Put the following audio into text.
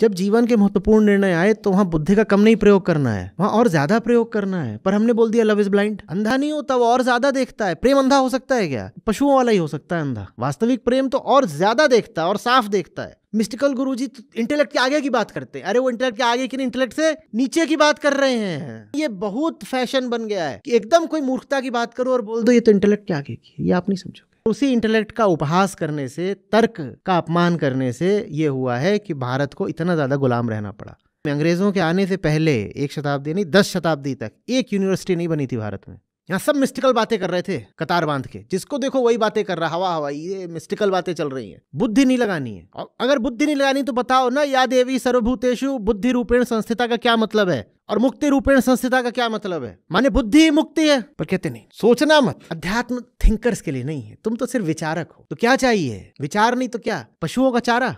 जब जीवन के महत्वपूर्ण निर्णय आए तो वहाँ बुद्धि का कम नहीं प्रयोग करना है वहाँ और ज्यादा प्रयोग करना है पर हमने बोल दिया लव इज ब्लाइंड अंधा नहीं होता वो और ज्यादा देखता है प्रेम अंधा हो सकता है क्या पशुओं वाला ही हो सकता है अंधा वास्तविक प्रेम तो और ज्यादा देखता है और साफ देखता है मिस्टिकल गुरु जी तो इंटेलेक्ट के आगे की बात करते हैं अरे वो इंटेलेक्ट के आगे की नहीं इंटेलेक्ट से नीचे की बात कर रहे हैं ये बहुत फैशन बन गया है कि एकदम कोई मूर्खता की बात करो और बोल दो ये तो इंटेलेक्ट के आगे की ये आप नहीं समझो उसी इंटेलेक्ट का उपहास करने से तर्क का अपमान करने से ये हुआ है कि भारत को इतना ज़्यादा गुलाम रहना पड़ा अंग्रेज़ों के आने से पहले एक शताब्दी नहीं दस शताब्दी तक एक यूनिवर्सिटी नहीं बनी थी भारत में यहाँ सब मिस्टिकल बातें कर रहे थे कतार बांध के जिसको देखो वही बातें कर रहा हवा हवा ये मिस्टिकल बातें चल रही हैं बुद्धि नहीं लगानी है और अगर बुद्धि नहीं लगानी तो बताओ ना या देवी सर्वभूतेशु बुद्धि रूपेण संस्थिता का क्या मतलब है और मुक्ति रूपेण संस्थिता का क्या मतलब है माने बुद्धि ही मुक्ति है पर कहते नहीं सोचना मत अध्यात्म थिंकर्स के लिए नहीं है तुम तो सिर्फ विचारक हो तो क्या चाहिए विचार नहीं तो क्या पशुओं का चारा